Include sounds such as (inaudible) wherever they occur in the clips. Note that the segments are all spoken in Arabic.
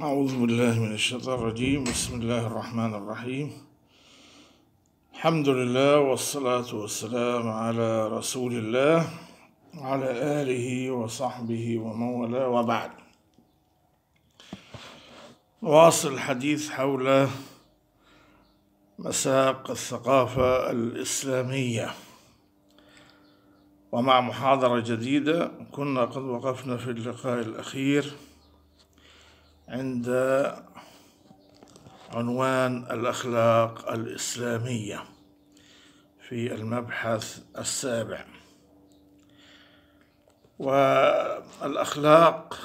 أعوذ بالله من الشيطان الرجيم بسم الله الرحمن الرحيم الحمد لله والصلاة والسلام على رسول الله وعلى آله وصحبه ومن والاه وبعد واصل الحديث حول مساق الثقافة الإسلامية ومع محاضرة جديدة كنا قد وقفنا في اللقاء الأخير عند عنوان الأخلاق الإسلامية في المبحث السابع والأخلاق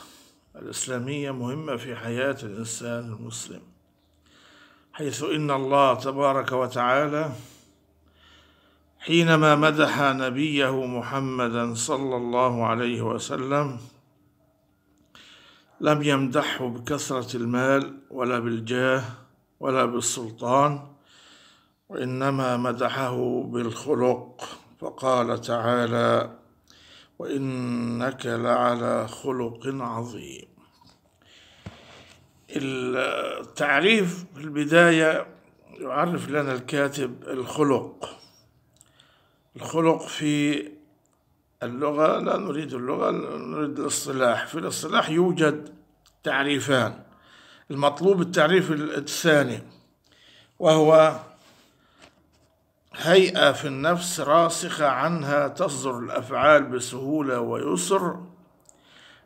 الإسلامية مهمة في حياة الإنسان المسلم حيث إن الله تبارك وتعالى حينما مدح نبيه محمدا صلى الله عليه وسلم لم يمدحه بكثرة المال ولا بالجاه ولا بالسلطان وإنما مدحه بالخلق فقال تعالى وإنك لعلى خلق عظيم التعريف في البداية يعرف لنا الكاتب الخلق الخلق في اللغة لا نريد اللغة نريد الاصطلاح في الاصطلاح يوجد تعريفان المطلوب التعريف الثاني وهو هيئة في النفس راسخة عنها تصدر الأفعال بسهولة ويسر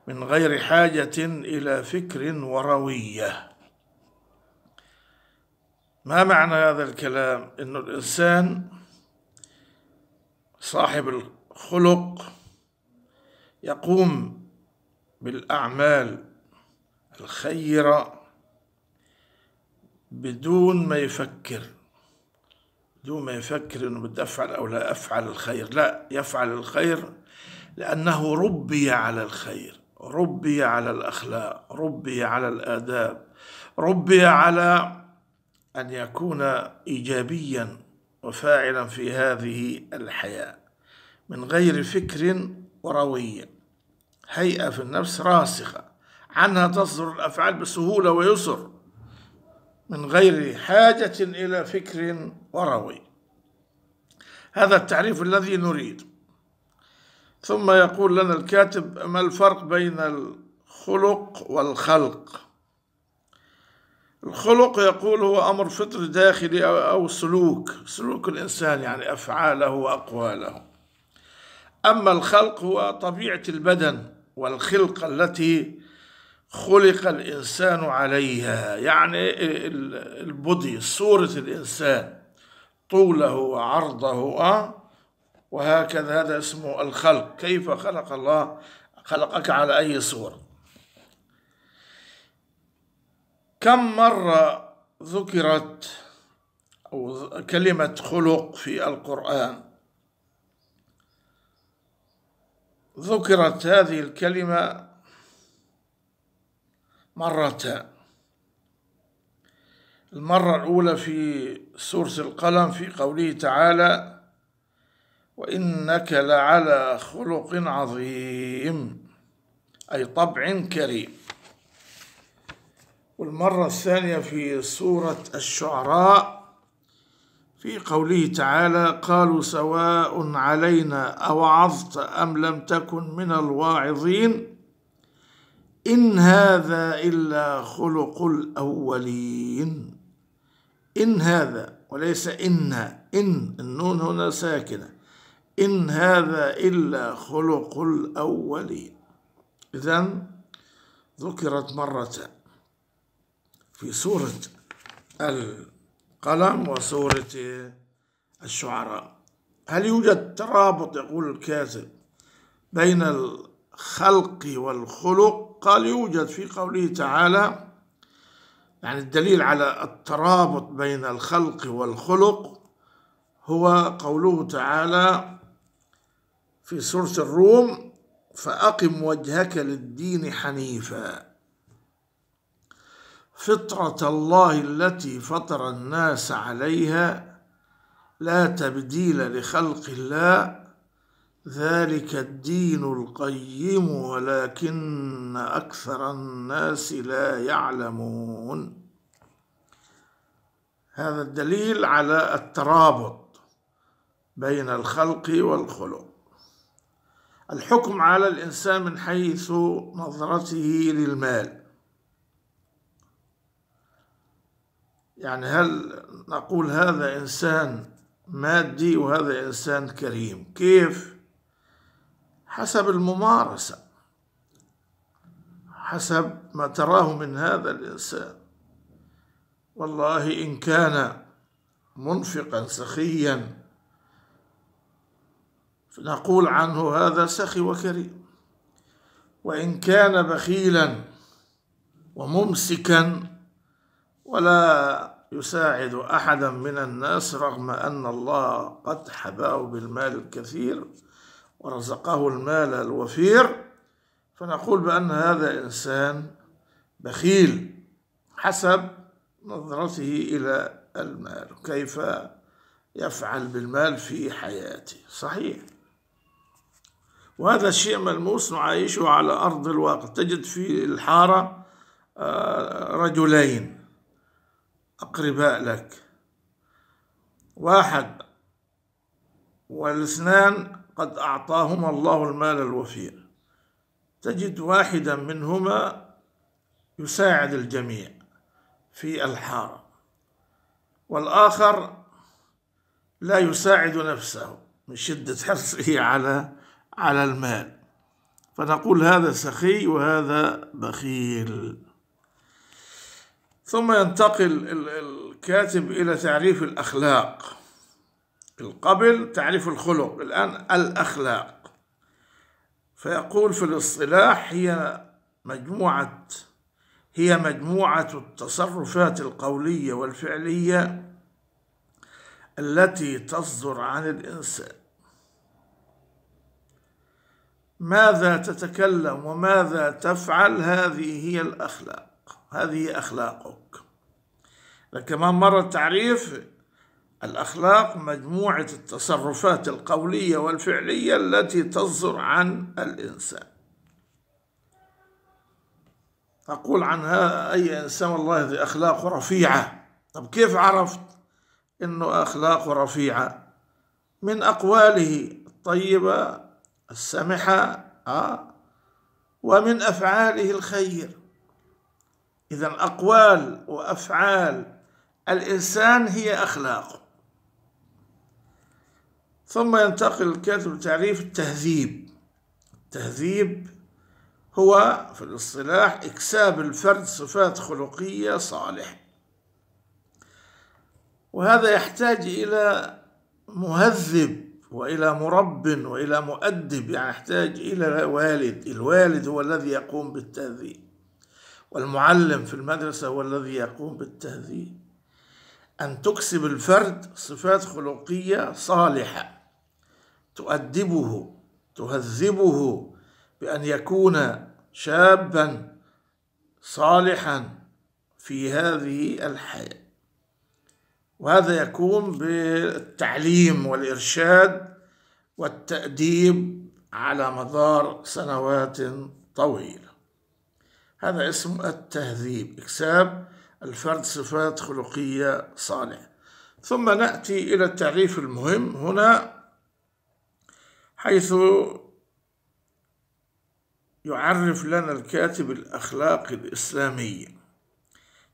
من غير حاجة إلى فكر وروية ما معنى هذا الكلام؟ أن الإنسان صاحب خلق يقوم بالاعمال الخيره بدون ما يفكر بدون ما يفكر انه بدي افعل او لا افعل الخير لا يفعل الخير لانه ربي على الخير ربي على الاخلاق ربي على الاداب ربي على ان يكون ايجابيا وفاعلا في هذه الحياه من غير فكر وروي هيئة في النفس راسخة عنها تصدر الأفعال بسهولة ويسر من غير حاجة إلى فكر وروي هذا التعريف الذي نريد ثم يقول لنا الكاتب ما الفرق بين الخلق والخلق الخلق يقول هو أمر فطري داخلي أو سلوك سلوك الإنسان يعني أفعاله وأقواله أما الخلق هو طبيعة البدن والخلقة التي خلق الإنسان عليها يعني البودي صورة الإنسان طوله وعرضه أه وهكذا هذا اسمه الخلق كيف خلق الله خلقك على أي صورة كم مرة ذكرت أو كلمة خلق في القرآن ذكرت هذه الكلمة مرتان المرة الأولى في سورة القلم في قوله تعالى وإنك لعلى خلق عظيم أي طبع كريم والمرة الثانية في سورة الشعراء في قوله تعالى قالوا سواء علينا اوعظت ام لم تكن من الواعظين ان هذا الا خلق الاولين ان هذا وليس ان ان النون هنا ساكنه ان هذا الا خلق الاولين اذا ذكرت مرتان في سوره قلم وصورة الشعراء هل يوجد ترابط يقول الكاتب بين الخلق والخلق قال يوجد في قوله تعالى يعني الدليل على الترابط بين الخلق والخلق هو قوله تعالى في سورة الروم فأقم وجهك للدين حنيفاً فطرة الله التي فطر الناس عليها لا تبديل لخلق الله ذلك الدين القيم ولكن أكثر الناس لا يعلمون هذا الدليل على الترابط بين الخلق والخلق الحكم على الإنسان من حيث نظرته للمال يعني هل نقول هذا إنسان مادي وهذا إنسان كريم كيف حسب الممارسة حسب ما تراه من هذا الإنسان والله إن كان منفقا سخيا نقول عنه هذا سخي وكريم وإن كان بخيلا وممسكا ولا يساعد أحدا من الناس رغم أن الله قد حباه بالمال الكثير ورزقه المال الوفير فنقول بأن هذا إنسان بخيل حسب نظرته إلى المال كيف يفعل بالمال في حياته صحيح وهذا الشيء ملموس نعايشه على أرض الواقع تجد في الحارة آه، رجلين أقرباء لك واحد والاثنان قد أعطاهما الله المال الوفير تجد واحدا منهما يساعد الجميع في الحارة والآخر لا يساعد نفسه من شدة (laughs) حرصه على على المال فنقول هذا سخي وهذا بخيل ثم ينتقل الكاتب إلى تعريف الأخلاق القبل تعريف الخلق الآن الأخلاق فيقول في الاصطلاح هي مجموعة هي مجموعة التصرفات القولية والفعلية التي تصدر عن الإنسان ماذا تتكلم وماذا تفعل هذه هي الأخلاق هذه أخلاقك كمان مرة تعريف الأخلاق مجموعة التصرفات القولية والفعلية التي تصدر عن الإنسان أقول عنها أي إنسان والله هذه أخلاقه رفيعة طب كيف عرفت إنه أخلاقه رفيعة من أقواله الطيبة السمحة آه، ومن أفعاله الخير إذا أقوال وأفعال الإنسان هي أخلاقه ثم ينتقل الكاتب لتعريف التهذيب التهذيب هو في الاصطلاح إكساب الفرد صفات خلقية صالحة وهذا يحتاج إلى مهذب وإلى مرب وإلى مؤدب يعني يحتاج إلى والد الوالد هو الذي يقوم بالتهذيب والمعلم في المدرسة هو الذي يقوم بالتهذيب أن تكسب الفرد صفات خلقية صالحة تؤدبه تهذبه بأن يكون شابا صالحا في هذه الحياة وهذا يكون بالتعليم والإرشاد والتأديب على مدار سنوات طويلة هذا اسم التهذيب إكساب الفرد صفات خلقية صالحة ثم نأتي إلى التعريف المهم هنا حيث يعرف لنا الكاتب الأخلاق الإسلامية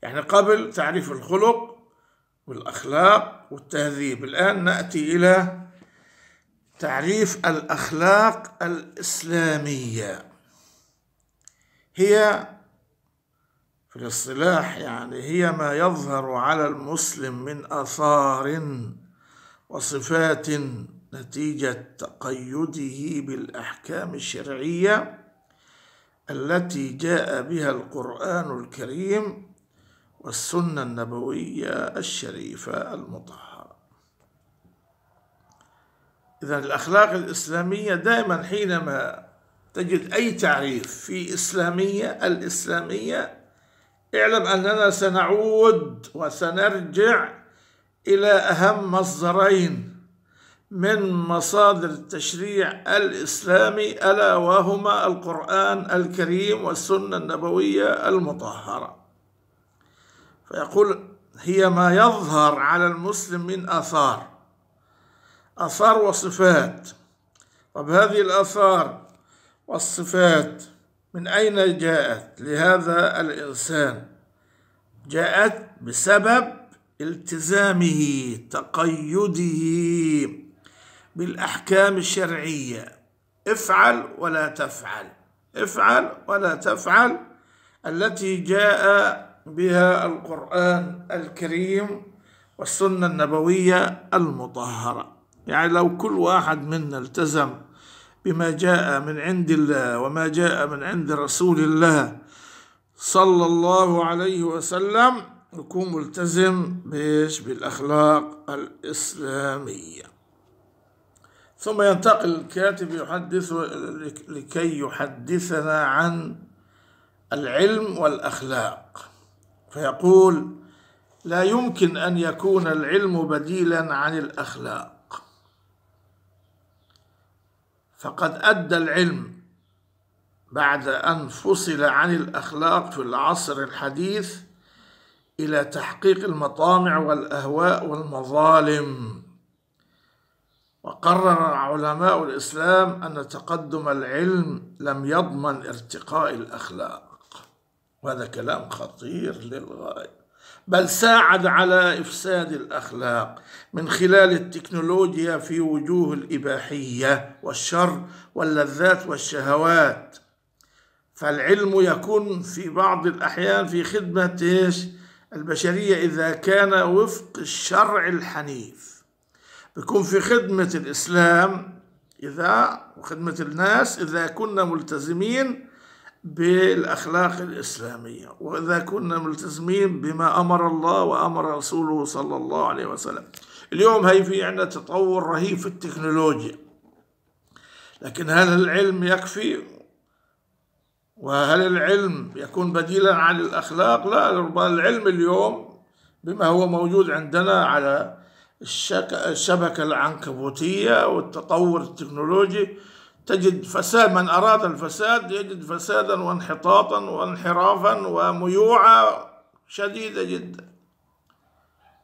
يعني قبل تعريف الخلق والأخلاق والتهذيب الآن نأتي إلى تعريف الأخلاق الإسلامية هي في الاصطلاح يعني هي ما يظهر على المسلم من آثار وصفات نتيجة تقيده بالأحكام الشرعية التي جاء بها القرآن الكريم والسنة النبوية الشريفة المطهرة إذا الأخلاق الإسلامية دائما حينما تجد أي تعريف في إسلامية الإسلامية اعلم أننا سنعود وسنرجع إلى أهم مصدرين من مصادر التشريع الإسلامي ألا وهما القرآن الكريم والسنة النبوية المطهرة فيقول هي ما يظهر على المسلم من آثار آثار وصفات طب هذه الآثار والصفات من أين جاءت لهذا الإنسان جاءت بسبب التزامه تقيده بالأحكام الشرعية افعل ولا تفعل افعل ولا تفعل التي جاء بها القرآن الكريم والسنة النبوية المطهرة يعني لو كل واحد منا التزم بما جاء من عند الله وما جاء من عند رسول الله صلى الله عليه وسلم يكون ملتزم بإيش بالأخلاق الإسلامية ثم ينتقل الكاتب يحدث لكي يحدثنا عن العلم والأخلاق فيقول لا يمكن أن يكون العلم بديلا عن الأخلاق فقد أدى العلم بعد أن فصل عن الأخلاق في العصر الحديث إلى تحقيق المطامع والأهواء والمظالم وقرر علماء الإسلام أن تقدم العلم لم يضمن ارتقاء الأخلاق وهذا كلام خطير للغاية بل ساعد على إفساد الأخلاق من خلال التكنولوجيا في وجوه الإباحية والشر واللذات والشهوات فالعلم يكون في بعض الأحيان في خدمة إيش؟ البشرية إذا كان وفق الشرع الحنيف بيكون في خدمة الإسلام إذا وخدمة الناس إذا كنا ملتزمين بالاخلاق الاسلاميه واذا كنا ملتزمين بما امر الله وامر رسوله صلى الله عليه وسلم اليوم هي في عندنا تطور رهيب في التكنولوجيا لكن هل العلم يكفي وهل العلم يكون بديلا عن الاخلاق لا ربما العلم اليوم بما هو موجود عندنا على الشبكه العنكبوتيه والتطور التكنولوجي تجد فساد من أراد الفساد يجد فسادا وانحطاطا وانحرافا وميوعة شديدة جدا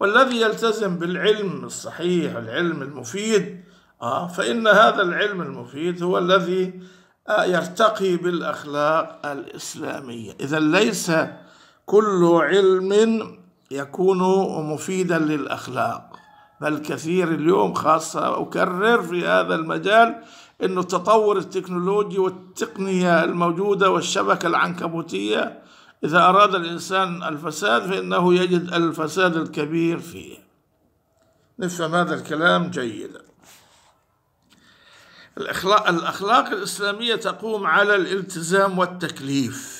والذي يلتزم بالعلم الصحيح العلم المفيد آه فإن هذا العلم المفيد هو الذي آه، يرتقي بالأخلاق الإسلامية إذا ليس كل علم يكون مفيدا للأخلاق بل كثير اليوم خاصة أكرر في هذا المجال انه التطور التكنولوجي والتقنيه الموجوده والشبكه العنكبوتيه اذا اراد الانسان الفساد فانه يجد الفساد الكبير فيه نفهم هذا الكلام جيدا الأخلاق, الأخلاق الإسلامية تقوم على الالتزام والتكليف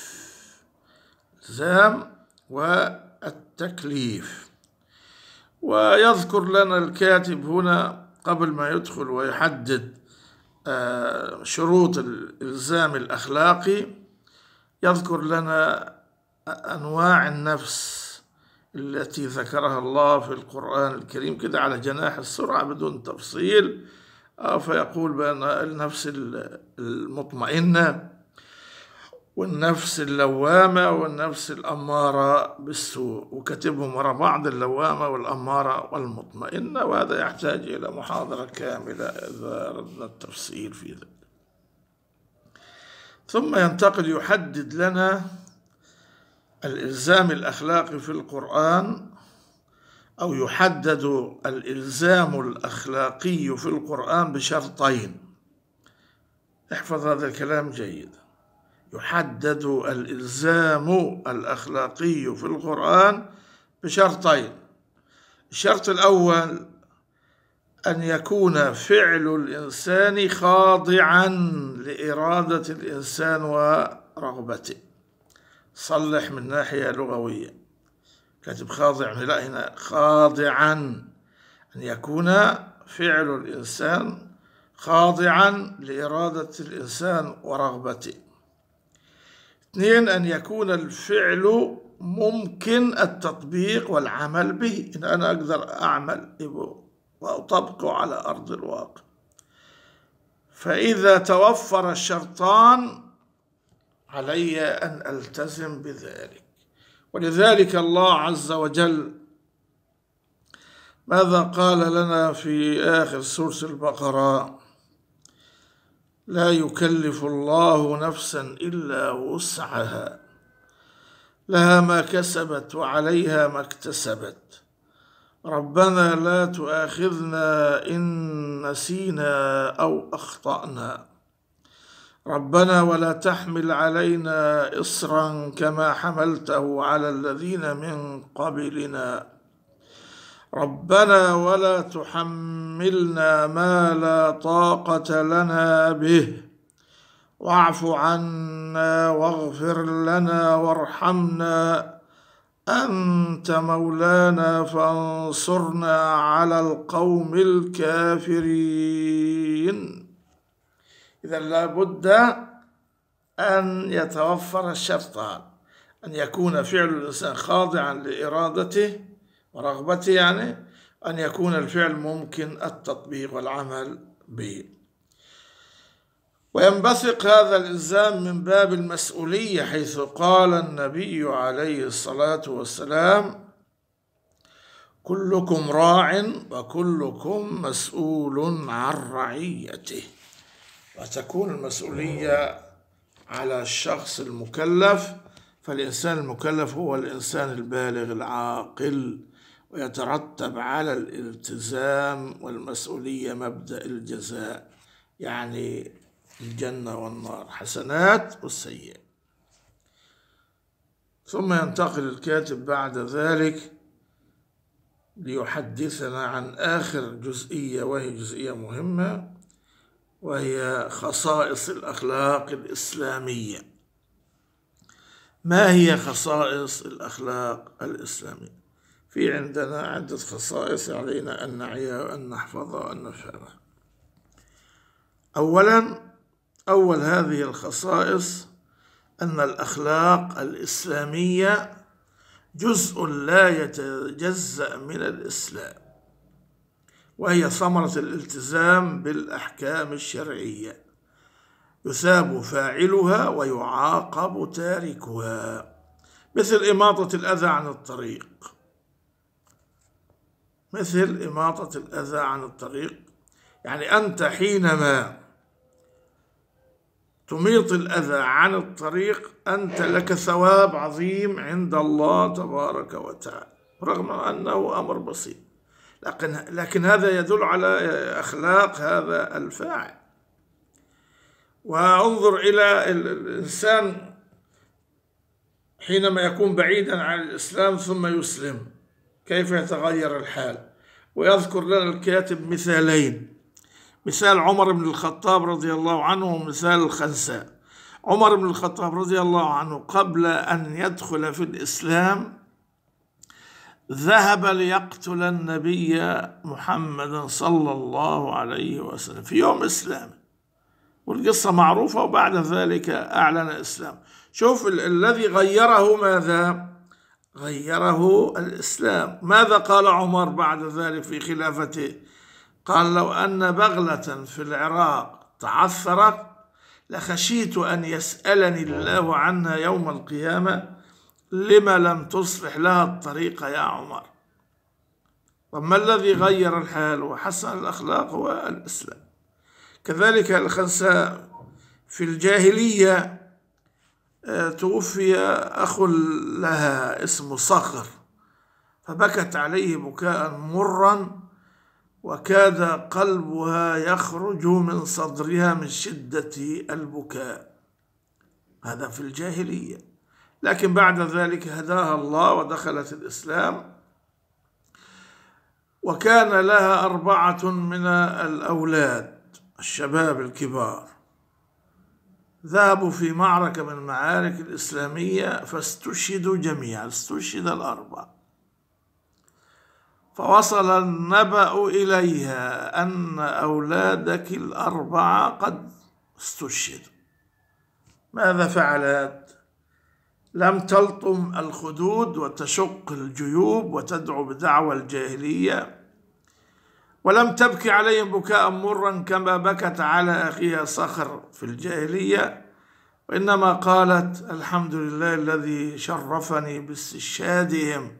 الالتزام والتكليف ويذكر لنا الكاتب هنا قبل ما يدخل ويحدد آه، شروط الإلزام الأخلاقي يذكر لنا أنواع النفس التي ذكرها الله في القرآن الكريم كده على جناح السرعة بدون تفصيل آه، فيقول بأن النفس المطمئنة والنفس اللوامة والنفس الأمارة بالسوء وكتبهم وراء بعض اللوامة والأمارة والمطمئنة وهذا يحتاج إلى محاضرة كاملة إذا أردنا التفصيل في ذلك ثم ينتقل يحدد لنا الإلزام الأخلاقي في القرآن أو يحدد الإلزام الأخلاقي في القرآن بشرطين احفظ هذا الكلام جيداً يحدد الإلزام الأخلاقي في القرآن بشرطين الشرط الأول أن يكون فعل الإنسان خاضعا لإرادة الإنسان ورغبته صلح من ناحية لغوية كاتب خاضع لا هنا خاضعا أن يكون فعل الإنسان خاضعا لإرادة الإنسان ورغبته اثنين أن يكون الفعل ممكن التطبيق والعمل به إن أنا أقدر أعمل وأطبقه على أرض الواقع فإذا توفر الشرطان علي أن ألتزم بذلك ولذلك الله عز وجل ماذا قال لنا في آخر سورة البقرة لا يكلف الله نفسا الا وسعها لها ما كسبت وعليها ما اكتسبت ربنا لا تؤاخذنا ان نسينا او اخطانا ربنا ولا تحمل علينا اصرا كما حملته على الذين من قبلنا ربنا ولا تحملنا ما لا طاقة لنا به واعف عنا واغفر لنا وارحمنا أنت مولانا فانصرنا على القوم الكافرين إذا لابد أن يتوفر الشرطان أن يكون فعل الإنسان خاضعا لإرادته ورغبتي يعني أن يكون الفعل ممكن التطبيق والعمل به وينبثق هذا الإلزام من باب المسؤولية حيث قال النبي عليه الصلاة والسلام كلكم راع وكلكم مسؤول عن رعيته وتكون المسؤولية على الشخص المكلف فالإنسان المكلف هو الإنسان البالغ العاقل ويترتب على الالتزام والمسؤولية مبدأ الجزاء يعني الجنة والنار حسنات والسيئة ثم ينتقل الكاتب بعد ذلك ليحدثنا عن آخر جزئية وهي جزئية مهمة وهي خصائص الأخلاق الإسلامية ما هي خصائص الأخلاق الإسلامية؟ في عندنا عدة خصائص علينا أن نعيها وأن نحفظها وأن نفهمها أولا أول هذه الخصائص أن الأخلاق الإسلامية جزء لا يتجزأ من الإسلام وهي ثمرة الالتزام بالأحكام الشرعية يثاب فاعلها ويعاقب تاركها مثل إماطة الأذى عن الطريق مثل إماطة الأذى عن الطريق يعني أنت حينما تميط الأذى عن الطريق أنت لك ثواب عظيم عند الله تبارك وتعالى رغم أنه أمر بسيط لكن, لكن هذا يدل على أخلاق هذا الفاعل وانظر إلى الإنسان حينما يكون بعيدا عن الإسلام ثم يسلم كيف يتغير الحال ويذكر لنا الكاتب مثالين مثال عمر بن الخطاب رضي الله عنه ومثال الخنساء عمر بن الخطاب رضي الله عنه قبل أن يدخل في الإسلام ذهب ليقتل النبي محمدا صلى الله عليه وسلم في يوم إسلامه والقصة معروفة وبعد ذلك أعلن إسلام شوف ال- الذي غيره ماذا غيره الإسلام ماذا قال عمر بعد ذلك في خلافته قال لو أن بغلة في العراق تعثرت لخشيت أن يسألني الله عنها يوم القيامة لما لم تصلح لها الطريق يا عمر وما الذي غير الحال وحسن الأخلاق هو الإسلام كذلك الخنساء في الجاهلية آه، توفي أخ لها اسمه صخر فبكت عليه بكاء مرا وكاد قلبها يخرج من صدرها من شدة البكاء هذا في الجاهلية لكن بعد ذلك هداها الله ودخلت الإسلام وكان لها أربعة من الأولاد الشباب الكبار ذهبوا في معركة من المعارك الإسلامية فاستشهدوا جميعا استشهد الأربعة فوصل النبأ إليها أن أولادك الأربعة قد استشهدوا ماذا فعلت؟ لم تلطم الخدود وتشق الجيوب وتدعو بدعوى الجاهليه ولم تبكي عليهم بكاء مرا كما بكت على أخيها صخر في الجاهلية وإنما قالت الحمد لله الذي شرفني باستشهادهم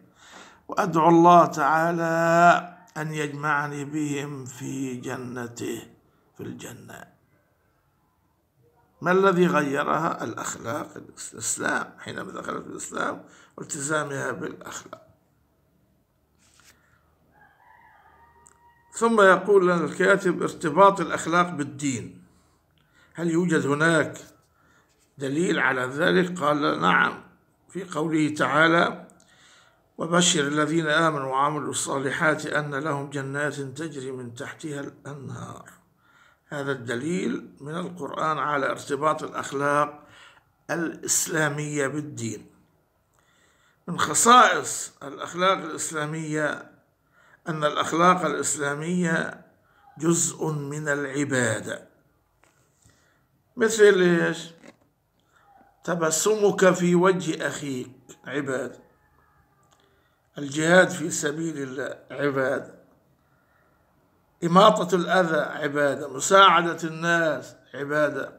وأدعو الله تعالى أن يجمعني بهم في جنته في الجنة ما الذي غيرها الأخلاق الإسلام حينما دخلت الإسلام والتزامها بالأخلاق ثم يقول لنا الكاتب ارتباط الأخلاق بالدين هل يوجد هناك دليل على ذلك قال نعم في قوله تعالى وبشر الذين آمنوا وعملوا الصالحات أن لهم جنات تجري من تحتها الأنهار هذا الدليل من القرآن على ارتباط الأخلاق الإسلامية بالدين من خصائص الأخلاق الإسلامية أن الأخلاق الإسلامية جزء من العبادة مثل إيش؟ تبسمك في وجه أخيك عبادة الجهاد في سبيل الله عبادة إماطة الأذى عبادة مساعدة الناس عبادة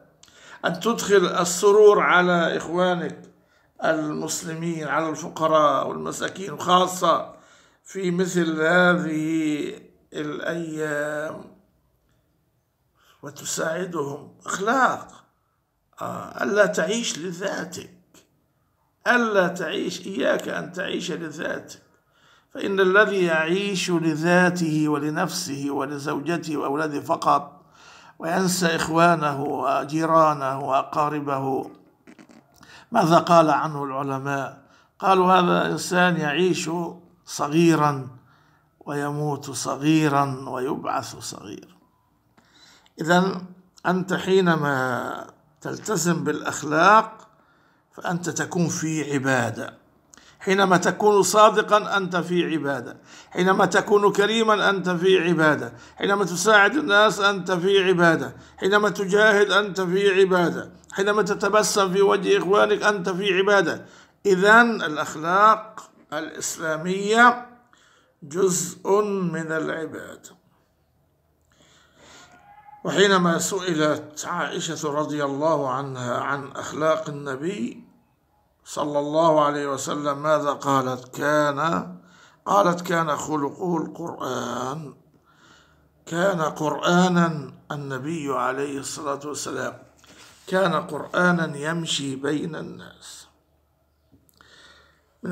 أن تدخل السرور على إخوانك المسلمين على الفقراء والمساكين خاصة في مثل هذه الأيام وتساعدهم أخلاق آه، ألا تعيش لذاتك ألا تعيش إياك أن تعيش لذاتك فإن الذي يعيش لذاته ولنفسه ولزوجته وأولاده فقط وينسى إخوانه وجيرانه وأقاربه ماذا قال عنه العلماء قالوا هذا إنسان يعيش صغيرا ويموت صغيرا ويبعث صغيرا اذا انت حينما تلتزم بالاخلاق فانت تكون في عباده حينما تكون صادقا انت في عباده حينما تكون كريما انت في عباده حينما تساعد الناس انت في عباده حينما تجاهد انت في عباده حينما تتبسم في وجه اخوانك انت في عباده اذا الاخلاق الإسلامية جزء من العبادة وحينما سئلت عائشة رضي الله عنها عن أخلاق النبي صلى الله عليه وسلم ماذا قالت كان قالت كان خلقه القرآن كان قرآنا النبي عليه الصلاة والسلام كان قرآنا يمشي بين الناس من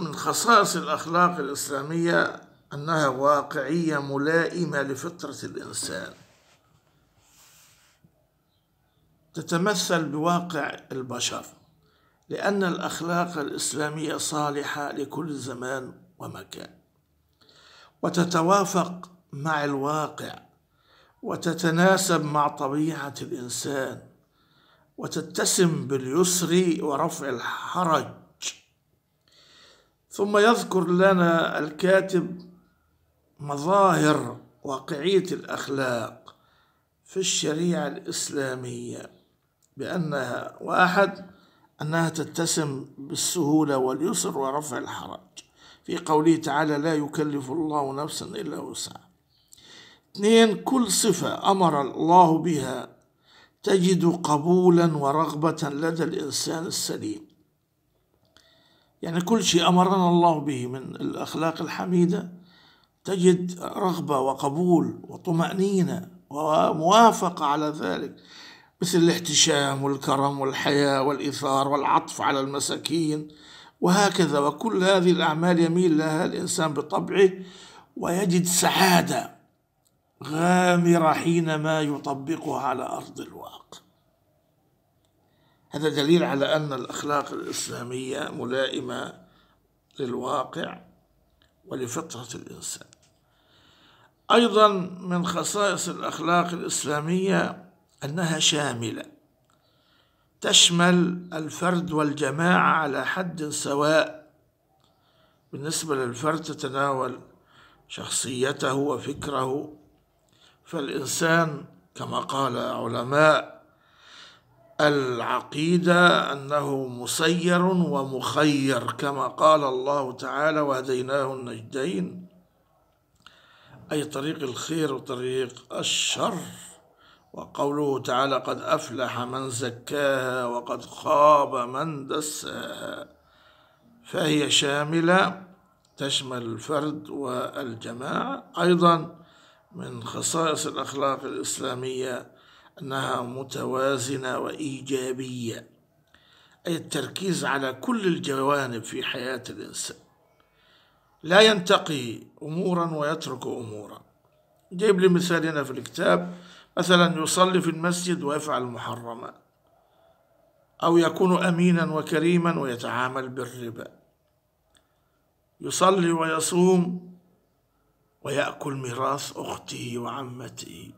من خصائص الأخلاق الإسلامية أنها واقعية ملائمة لفطرة الإنسان تتمثل بواقع البشر لأن الأخلاق الإسلامية صالحة لكل زمان ومكان وتتوافق مع الواقع وتتناسب مع طبيعة الإنسان وتتسم باليسر ورفع الحرج ثم يذكر لنا الكاتب مظاهر واقعية الأخلاق في الشريعة الإسلامية بأنها واحد أنها تتسم بالسهولة واليسر ورفع الحرج في قوله تعالى لا يكلف الله نفسا إلا وسعها اثنين كل صفة أمر الله بها تجد قبولا ورغبة لدى الإنسان السليم يعني كل شيء أمرنا الله به من الأخلاق الحميدة تجد رغبة وقبول وطمأنينة وموافقة على ذلك مثل الاحتشام والكرم والحياة والإثار والعطف على المساكين وهكذا وكل هذه الأعمال يميل لها الإنسان بطبعه ويجد سعادة غامرة حينما يطبقها على أرض الواقع هذا دليل على أن الأخلاق الإسلامية ملائمة للواقع ولفطرة الإنسان أيضا من خصائص الأخلاق الإسلامية أنها شاملة تشمل الفرد والجماعة على حد سواء بالنسبة للفرد تتناول شخصيته وفكره فالإنسان كما قال علماء العقيدة أنه مسير ومخير كما قال الله تعالى وهديناه النجدين أي طريق الخير وطريق الشر وقوله تعالى قد أفلح من زكاها وقد خاب من دساها فهي شاملة تشمل الفرد والجماعة أيضا من خصائص الأخلاق الإسلامية أنها متوازنة وإيجابية أي التركيز على كل الجوانب في حياة الإنسان لا ينتقي أمورا ويترك أمورا جيب لي مثال هنا في الكتاب مثلا يصلي في المسجد ويفعل المحرمات أو يكون أمينا وكريما ويتعامل بالربا يصلي ويصوم ويأكل ميراث أخته وعمته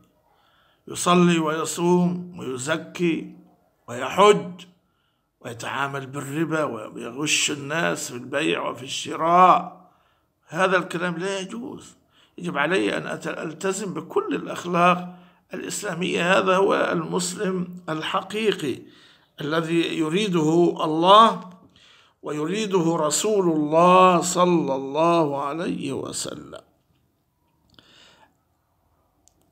يصلي ويصوم ويزكي ويحج ويتعامل بالربا ويغش الناس في البيع وفي الشراء هذا الكلام لا يجوز يجب علي أن ألتزم بكل الأخلاق الإسلامية هذا هو المسلم الحقيقي الذي يريده الله ويريده رسول الله صلى الله عليه وسلم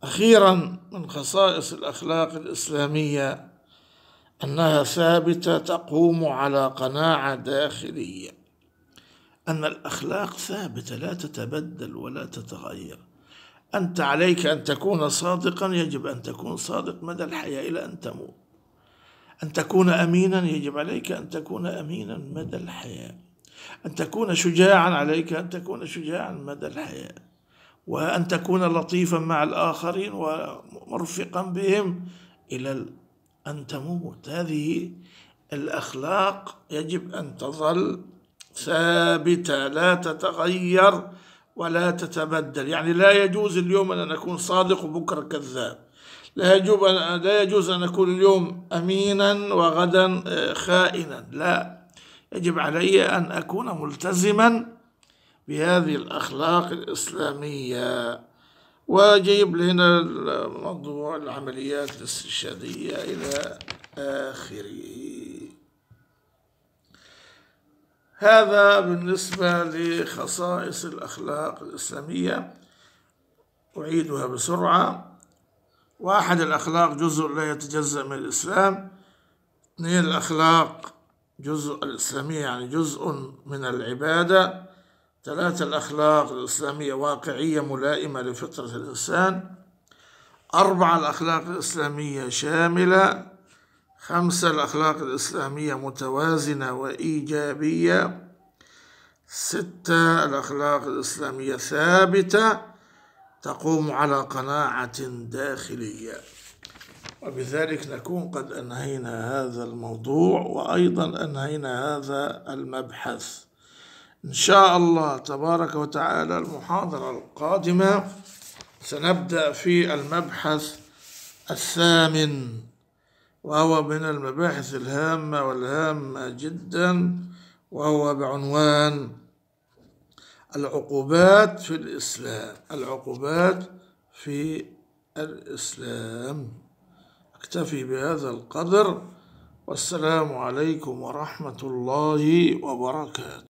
أخيرا من خصائص الأخلاق الإسلامية أنها ثابتة تقوم على قناعة داخلية أن الأخلاق ثابتة لا تتبدل ولا تتغير أنت عليك أن تكون صادقا يجب أن تكون صادق مدى الحياة إلى أن تموت أن تكون أمينا يجب عليك أن تكون أمينا مدى الحياة أن تكون شجاعا عليك أن تكون شجاعا مدى الحياة وأن تكون لطيفا مع الآخرين ومرفقا بهم إلى أن تموت هذه الأخلاق يجب أن تظل ثابتة لا تتغير ولا تتبدل يعني لا يجوز اليوم أن أكون صادق وبكرة كذاب لا يجوز أن لا يجوز أن أكون اليوم أمينا وغدا آه، خائنا لا يجب علي أن أكون ملتزما بهذه الأخلاق الإسلامية وجيب لنا الموضوع العمليات الاستشهادية إلى آخره هذا بالنسبة لخصائص الأخلاق الإسلامية أعيدها بسرعة واحد الأخلاق جزء لا يتجزأ من الإسلام اثنين الأخلاق جزء الإسلامية يعني جزء من العبادة ثلاثة الأخلاق الإسلامية واقعية ملائمة لفطرة الإنسان أربعة الأخلاق الإسلامية شاملة خمسة الأخلاق الإسلامية متوازنة وإيجابية ستة الأخلاق الإسلامية ثابتة تقوم على قناعة داخلية وبذلك نكون قد أنهينا هذا الموضوع وأيضا أنهينا هذا المبحث إن شاء الله تبارك وتعالى المحاضرة القادمة سنبدأ في المبحث الثامن وهو من المباحث الهامة والهامة جدا وهو بعنوان العقوبات في الإسلام العقوبات في الإسلام أكتفي بهذا القدر والسلام عليكم ورحمة الله وبركاته